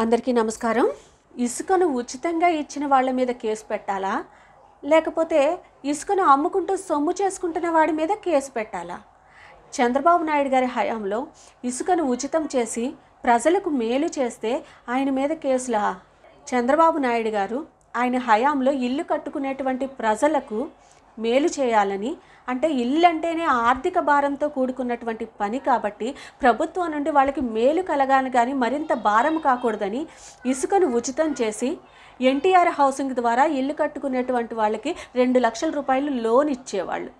అందరికీ నమస్కారం ఇసుకను ఉచితంగా ఇచ్చిన వాళ్ళ మీద కేసు పెట్టాలా లేకపోతే ఇసుకను అమ్ముకుంటూ సొమ్ము చేసుకుంటున్న వాడి మీద కేసు పెట్టాలా చంద్రబాబు నాయుడు గారి హయాంలో ఇసుకను ఉచితం చేసి ప్రజలకు మేలు చేస్తే ఆయన మీద కేసులా చంద్రబాబు నాయుడు గారు ఆయన హయాంలో ఇల్లు కట్టుకునేటువంటి ప్రజలకు మేలు చేయాలని అంటే ఇల్లు అంటేనే ఆర్థిక భారంతో కూడుకున్నటువంటి పని కాబట్టి ప్రభుత్వం నుండి వాళ్ళకి మేలు కలగాలి కానీ మరింత భారం కాకూడదని ఇసుకను ఉచితం చేసి ఎన్టీఆర్ హౌసింగ్ ద్వారా ఇల్లు కట్టుకునేటువంటి వాళ్ళకి రెండు లక్షల రూపాయలు లోన్ ఇచ్చేవాళ్ళు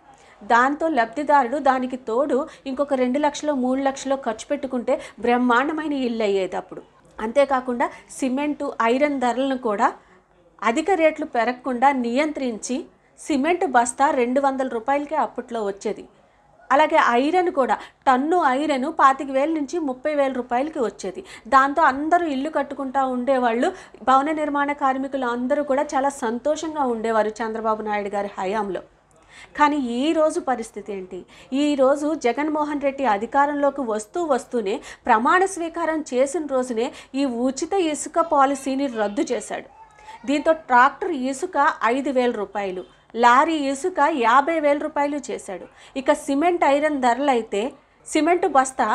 దాంతో లబ్ధిదారుడు దానికి తోడు ఇంకొక రెండు లక్షలు మూడు లక్షలు ఖర్చు పెట్టుకుంటే బ్రహ్మాండమైన ఇల్లు అయ్యేది అప్పుడు అంతేకాకుండా సిమెంటు ఐరన్ ధరలను కూడా అధిక రేట్లు పెరగకుండా నియంత్రించి సిమెంట్ బస్తా రెండు వందల రూపాయలకే అప్పట్లో వచ్చేది అలాగే ఐరన్ కూడా టన్ను ఐరన్ పాతిక వేల నుంచి ముప్పై వేల రూపాయలకి వచ్చేది దాంతో అందరూ ఇల్లు కట్టుకుంటూ ఉండేవాళ్ళు భవన నిర్మాణ కార్మికులు అందరూ కూడా చాలా సంతోషంగా ఉండేవారు చంద్రబాబు నాయుడు గారి హయాంలో కానీ ఈ రోజు పరిస్థితి ఏంటి ఈరోజు జగన్మోహన్ రెడ్డి అధికారంలోకి వస్తూ వస్తూనే ప్రమాణ స్వీకారం చేసిన రోజునే ఈ ఉచిత ఇసుక పాలసీని రద్దు చేశాడు దీంతో ట్రాక్టర్ ఇసుక ఐదు వేల రూపాయలు లారీ ఇసుక యాభై వేల రూపాయలు చేశాడు ఇక సిమెంట్ ఐరన్ ధరలైతే సిమెంట్ బస్తా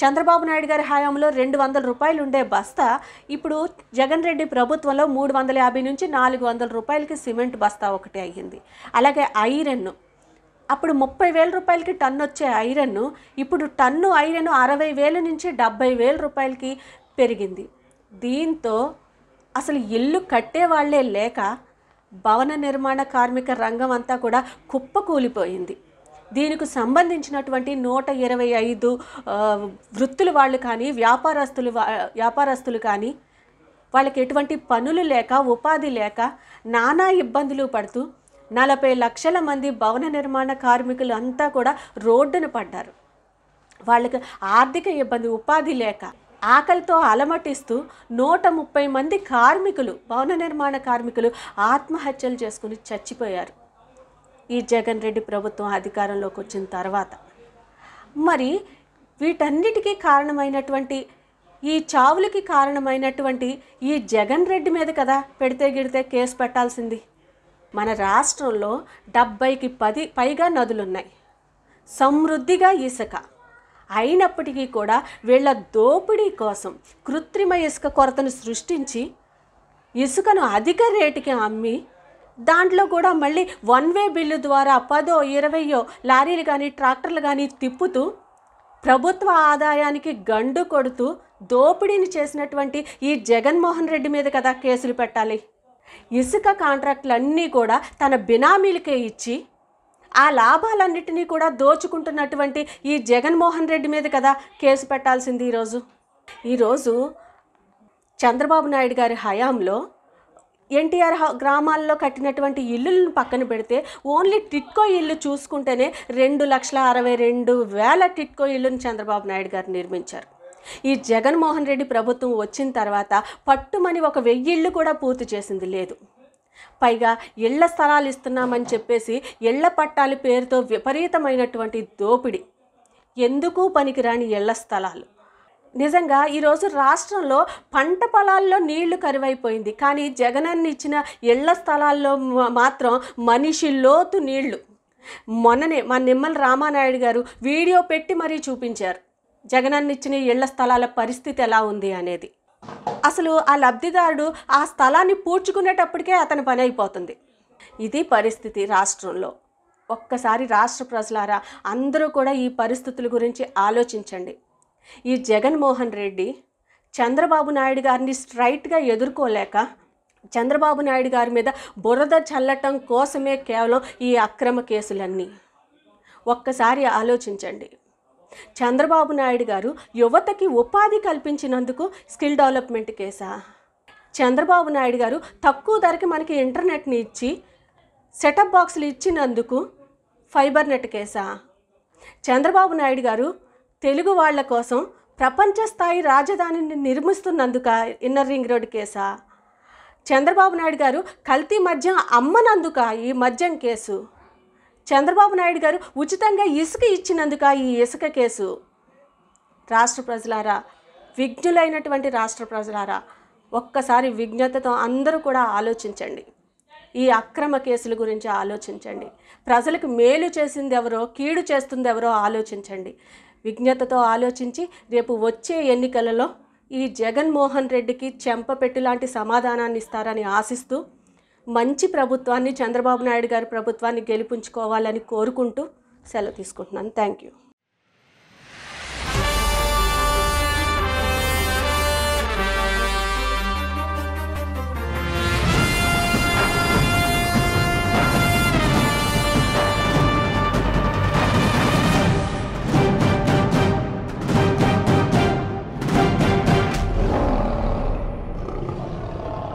చంద్రబాబు నాయుడు గారి హయాంలో రెండు వందల రూపాయలు ఉండే బస్తా ఇప్పుడు జగన్ రెడ్డి ప్రభుత్వంలో మూడు వందల యాభై నుంచి నాలుగు వందల రూపాయలకి సిమెంట్ బస్తా ఒకటి అయ్యింది అలాగే ఐరన్ అప్పుడు ముప్పై వేల రూపాయలకి టన్ను వచ్చే ఐరన్ ఇప్పుడు టన్ను ఐరన్ అరవై వేల నుంచి డెబ్బై వేల రూపాయలకి పెరిగింది దీంతో అసలు ఇల్లు కట్టే వాళ్ళే లేక భవన నిర్మాణ కార్మిక రంగం అంతా కూడా కుప్పకూలిపోయింది దీనికి సంబంధించినటువంటి నూట ఇరవై ఐదు వృత్తులు వాళ్ళు కానీ వ్యాపారస్తులు వ్యాపారస్తులు కానీ వాళ్ళకి ఎటువంటి పనులు లేక ఉపాధి లేక నానా ఇబ్బందులు పడుతూ నలభై లక్షల మంది భవన నిర్మాణ కార్మికులు అంతా కూడా రోడ్డున పడ్డారు వాళ్ళకి ఆర్థిక ఇబ్బంది ఉపాధి లేక ఆకలితో అలమటిస్తూ నూట ముప్పై మంది కార్మికులు భవన నిర్మాణ కార్మికులు ఆత్మహత్యలు చేసుకుని చచ్చిపోయారు ఈ జగన్ రెడ్డి ప్రభుత్వం అధికారంలోకి వచ్చిన తర్వాత మరి వీటన్నిటికీ కారణమైనటువంటి ఈ చావులకి కారణమైనటువంటి ఈ జగన్ రెడ్డి మీద కదా పెడితే గిడితే కేసు పెట్టాల్సింది మన రాష్ట్రంలో డెబ్బైకి పది పైగా నదులున్నాయి సమృద్ధిగా ఇసుక అయినప్పటికీ కూడా వీళ్ళ దోపిడీ కోసం కృత్రిమ ఇసుక కొరతను సృష్టించి ఇసుకను అధిక రేటుకి అమ్మి దాంట్లో కూడా మళ్ళీ వన్ వే బిల్లు ద్వారా పదో ఇరవయో లారీలు కానీ ట్రాక్టర్లు కానీ తిప్పుతూ ప్రభుత్వ ఆదాయానికి గండు కొడుతూ దోపిడీని చేసినటువంటి ఈ జగన్మోహన్ రెడ్డి మీద కదా కేసులు పెట్టాలి ఇసుక కాంట్రాక్టులన్నీ కూడా తన బినామీలకే ఇచ్చి ఆ లాభాలన్నిటినీ కూడా దోచుకుంటున్నటువంటి ఈ జగన్మోహన్ రెడ్డి మీద కదా కేసు పెట్టాల్సింది ఈరోజు ఈరోజు చంద్రబాబు నాయుడు గారి హయాంలో ఎన్టీఆర్ గ్రామాల్లో కట్టినటువంటి ఇల్లులను పక్కన పెడితే ఓన్లీ టిట్కో ఇల్లు చూసుకుంటేనే రెండు లక్షల అరవై రెండు వేల టిట్కో ఇల్లును చంద్రబాబు నాయుడు గారు నిర్మించారు ఈ జగన్మోహన్ రెడ్డి ప్రభుత్వం వచ్చిన తర్వాత పట్టుమని ఒక వెయ్యిళ్ళు కూడా పూర్తి చేసింది లేదు పైగా ఇళ్ల స్థలాలు ఇస్తున్నామని చెప్పేసి ఇళ్ల పట్టాల పేరుతో విపరీతమైనటువంటి దోపిడి ఎందుకు పనికిరాని ఇళ్ల స్థలాలు నిజంగా ఈరోజు రాష్ట్రంలో పంట పొలాల్లో నీళ్లు కరువైపోయింది కానీ జగనన్న ఇచ్చిన ఇళ్ల స్థలాల్లో మాత్రం మనిషి లోతు నీళ్లు మొన్ననే మా నిమ్మల రామానాయుడు గారు వీడియో పెట్టి మరీ చూపించారు జగనన్నిచ్చిన ఇచ్చిన ఇళ్ల స్థలాల పరిస్థితి ఎలా ఉంది అనేది అసలు ఆ లబ్ధిదారుడు ఆ స్థలాన్ని పూడ్చుకునేటప్పటికే అతని పని అయిపోతుంది ఇది పరిస్థితి రాష్ట్రంలో ఒక్కసారి రాష్ట్ర ప్రజలారా అందరూ కూడా ఈ పరిస్థితుల గురించి ఆలోచించండి ఈ జగన్మోహన్ రెడ్డి చంద్రబాబు నాయుడు గారిని స్ట్రైట్గా ఎదుర్కోలేక చంద్రబాబు నాయుడు గారి మీద బురద చల్లటం కోసమే కేవలం ఈ అక్రమ కేసులన్నీ ఒక్కసారి ఆలోచించండి చంద్రబాబు నాయుడు గారు యువతకి ఉపాధి కల్పించినందుకు స్కిల్ డెవలప్మెంట్ కేసా చంద్రబాబు నాయుడు గారు తక్కువ ధరకి మనకి ఇంటర్నెట్ని ఇచ్చి సెటప్ బాక్సులు ఇచ్చినందుకు ఫైబర్ నెట్ కేసా చంద్రబాబు నాయుడు గారు తెలుగు వాళ్ల కోసం ప్రపంచ స్థాయి రాజధానిని నిర్మిస్తున్నందుక ఇన్నర్ రింగ్ రోడ్ కేసా చంద్రబాబు నాయుడు గారు కల్తీ మద్యం అమ్మనందుక ఈ మద్యం కేసు చంద్రబాబు నాయుడు గారు ఉచితంగా ఇసుక ఇచ్చినందుక ఈ ఇసుక కేసు రాష్ట్ర ప్రజలారా విఘ్నులైనటువంటి రాష్ట్ర ప్రజలారా ఒక్కసారి విజ్ఞతతో అందరూ కూడా ఆలోచించండి ఈ అక్రమ కేసుల గురించి ఆలోచించండి ప్రజలకు మేలు చేసింది ఎవరో కీడు చేస్తుంది ఎవరో ఆలోచించండి విజ్ఞతతో ఆలోచించి రేపు వచ్చే ఎన్నికలలో ఈ జగన్మోహన్ రెడ్డికి చెంపపెట్టు లాంటి సమాధానాన్ని ఇస్తారని ఆశిస్తూ మంచి ప్రభుత్వాన్ని చంద్రబాబు నాయుడు గారి ప్రభుత్వాన్ని గెలిపించుకోవాలని కోరుకుంటూ సెలవు తీసుకుంటున్నాను థ్యాంక్ యూ